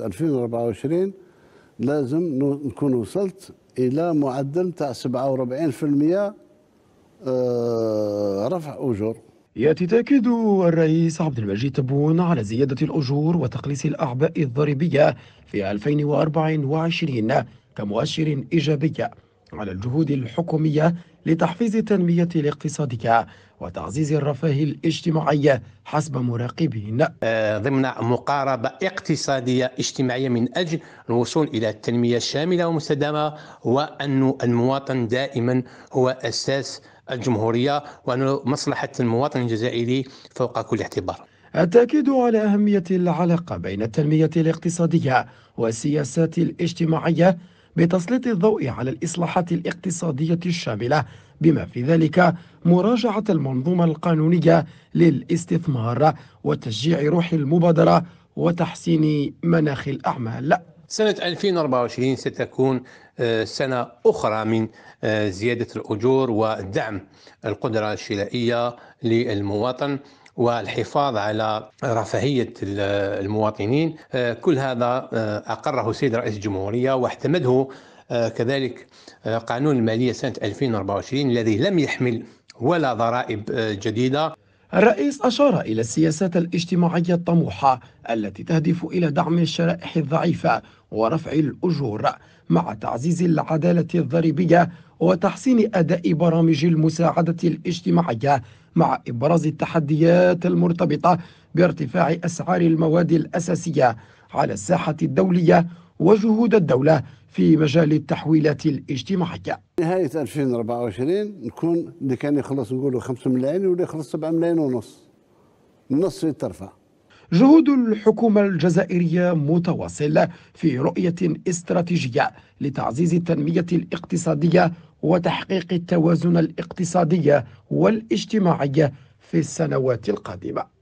2024 لازم نكون وصلت الى معدل تاع 47% آه، رفع اجور ياتي تاكيد الرئيس عبد المجيد تبون على زياده الاجور وتقليص الاعباء الضريبيه في 2024 كمؤشر ايجابي على الجهود الحكومية لتحفيز التنمية الاقتصادية وتعزيز الرفاه الاجتماعي حسب مراقبين آه، ضمن مقاربة اقتصادية اجتماعية من أجل الوصول إلى التنمية الشاملة ومستدامة وأن المواطن دائما هو أساس الجمهورية وأن مصلحة المواطن الجزائري فوق كل اعتبار التأكيد على أهمية العلاقة بين التنمية الاقتصادية والسياسات الاجتماعية بتسليط الضوء على الإصلاحات الاقتصادية الشاملة بما في ذلك مراجعة المنظومة القانونية للاستثمار وتشجيع روح المبادرة وتحسين مناخ الأعمال سنة 2024 ستكون آه، سنة أخرى من آه، زيادة الأجور ودعم القدرة الشرائية للمواطن والحفاظ على رفاهية المواطنين آه، كل هذا آه، أقره السيد رئيس الجمهورية واعتمده آه، كذلك قانون المالية سنة 2024 الذي لم يحمل ولا ضرائب جديدة الرئيس أشار إلى السياسات الاجتماعية الطموحة التي تهدف إلى دعم الشرائح الضعيفة ورفع الأجور مع تعزيز العدالة الضريبية وتحسين أداء برامج المساعدة الاجتماعية مع إبراز التحديات المرتبطة بارتفاع أسعار المواد الأساسية على الساحة الدولية وجهود الدولة في مجال التحويلات الاجتماعية نهاية 2024 نكون اللي كان يخلص نقولوا 5 ملايين ولا يخلص 7 ملايين ونص النص يترفع جهود الحكومة الجزائرية متواصلة في رؤية استراتيجية لتعزيز التنمية الاقتصادية وتحقيق التوازن الاقتصادي والاجتماعي في السنوات القادمة